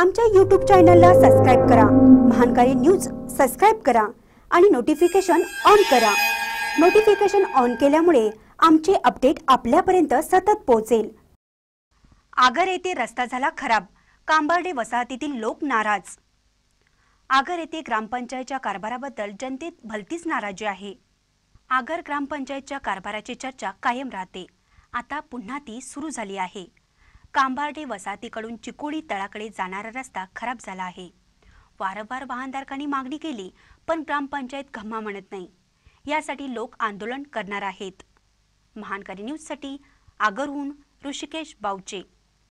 आमच्या यूट्यूब चॅनलला सबस्क्राईब करा महानकारी न्यूज सबस्क्राईब करा आणि नोटिफिकेशन ऑन करा नोटिफिकेशन ऑन केल्यामुळे आमचे अपडेट आपल्यापर्यंत सतत पोहोचेल आगर येथे रस्ता झाला खराब कांबर्डे वसाहतीतील लोक नाराज आगर येथे ग्रामपंचायतच्या कारभाराबद्दल जनतेत भलतीच नाराजी आहे आगर ग्रामपंचायतच्या कारभाराची चर्चा कायम राहते आता पुन्हा ती सुरू झाली आहे कांबार्डे वसाहतीकडून चिकोडी तळाकडे जाणारा रस्ता खराब झाला आहे वारंवार वाहनधारकांनी मागणी केली पण ग्रामपंचायत घम्मा म्हणत नाही यासाठी लोक आंदोलन करणार आहेत महानकारी न्यूजसाठी आगरहून ऋषिकेश बावचे